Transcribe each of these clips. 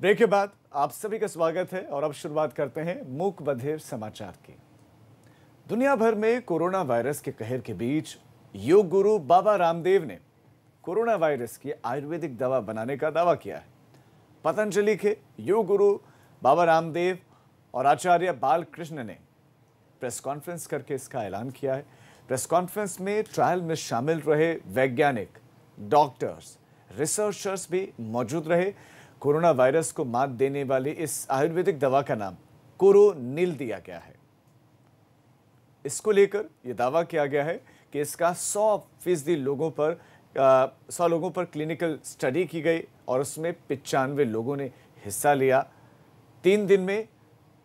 break के बाद आप सभी का स्वागत है और अब शुरुआत करते हैं मूक बधेर समाचार की दुनिया भर में कोरोना वायरस के कहर के बीच योग गुरु बाबा रामदेव ने कोरोना वायरस की आयुर्वेदिक दवा बनाने का दावा किया है पतंजलि के योग गुरु बाबा रामदेव और आचार्य बालकृष्ण ने प्रेस कॉन्फ्रेंस करके इसका ऐलान किया है प्रेस कॉन्फ्रेंस में ट्रायल में शामिल रहे वैज्ञानिक डॉक्टर्स रिसर्चर्स भी मौजूद रहे कोरोना वायरस को मात देने वाली इस आयुर्वेदिक दवा का नाम कोरो नील दिया गया है इसको लेकर यह दावा किया गया है कि इसका 100 फीसदी लोगों पर सौ लोगों पर क्लिनिकल स्टडी की गई और उसमें पिचानवे लोगों ने हिस्सा लिया तीन दिन में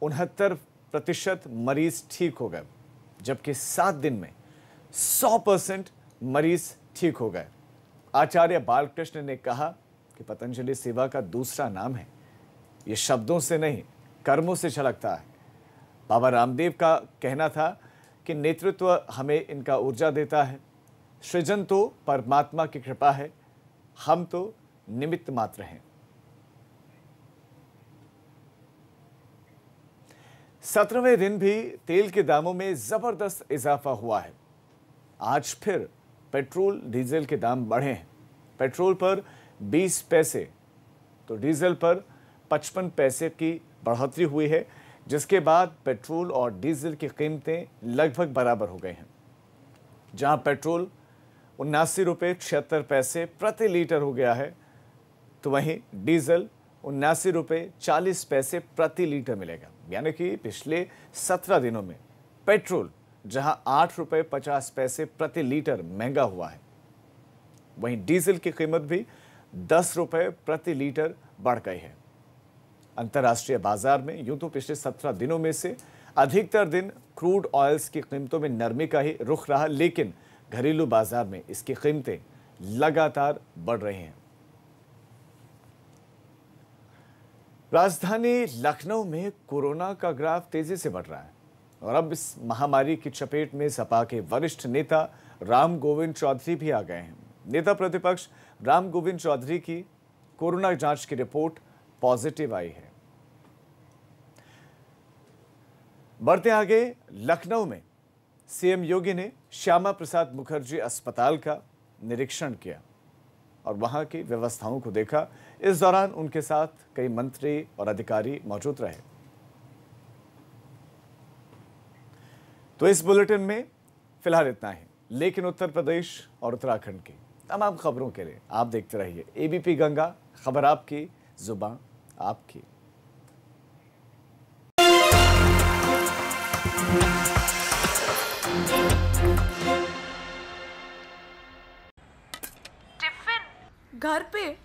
उनहत्तर प्रतिशत मरीज ठीक हो गए जबकि सात दिन में 100 परसेंट मरीज ठीक हो गए आचार्य बालकृष्ण ने कहा कि पतंजलि सेवा का दूसरा नाम है ये शब्दों से नहीं कर्मों से झलकता है बाबा रामदेव का कहना था कि नेतृत्व हमें इनका ऊर्जा देता है सृजन तो परमात्मा की कृपा है हम तो निमित्त मात्र हैं सत्रहवें दिन भी तेल के दामों में जबरदस्त इजाफा हुआ है आज फिर पेट्रोल डीजल के दाम बढ़े हैं पेट्रोल पर 20 पैसे तो डीजल पर 55 पैसे की बढ़ोतरी हुई है जिसके बाद पेट्रोल और डीजल की कीमतें लगभग बराबर हो गए हैं जहां पेट्रोल उन्नासी रुपये छिहत्तर पैसे प्रति लीटर हो गया है तो वहीं डीजल उन्नासी रुपये चालीस पैसे प्रति लीटर मिलेगा यानी कि पिछले सत्रह दिनों में पेट्रोल जहां आठ रुपये पचास पैसे प्रति लीटर महंगा हुआ है वहीं डीजल की कीमत भी दस रुपये प्रति लीटर बढ़ गई है अंतर्राष्ट्रीय बाजार में यूं तो पिछले सत्रह दिनों में से अधिकतर दिन क्रूड ऑयल्स की कीमतों में नरमी का ही रुख रहा लेकिन घरेलू बाजार में इसकी कीमतें लगातार बढ़ रही हैं राजधानी लखनऊ में कोरोना का ग्राफ तेजी से बढ़ रहा है और अब इस महामारी की चपेट में सपा के वरिष्ठ नेता राम गोविंद चौधरी भी आ गए हैं नेता प्रतिपक्ष राम गोविंद चौधरी की कोरोना जांच की रिपोर्ट पॉजिटिव आई है बढ़ते आगे लखनऊ में सीएम योगी ने श्यामा प्रसाद मुखर्जी अस्पताल का निरीक्षण किया और वहां की व्यवस्थाओं को देखा इस दौरान उनके साथ कई मंत्री और अधिकारी मौजूद रहे तो इस बुलेटिन में फिलहाल इतना ही लेकिन उत्तर प्रदेश और उत्तराखंड की तमाम खबरों के लिए आप देखते रहिए एबीपी गंगा खबर आपकी जुबान आपकी टिफिन घर पे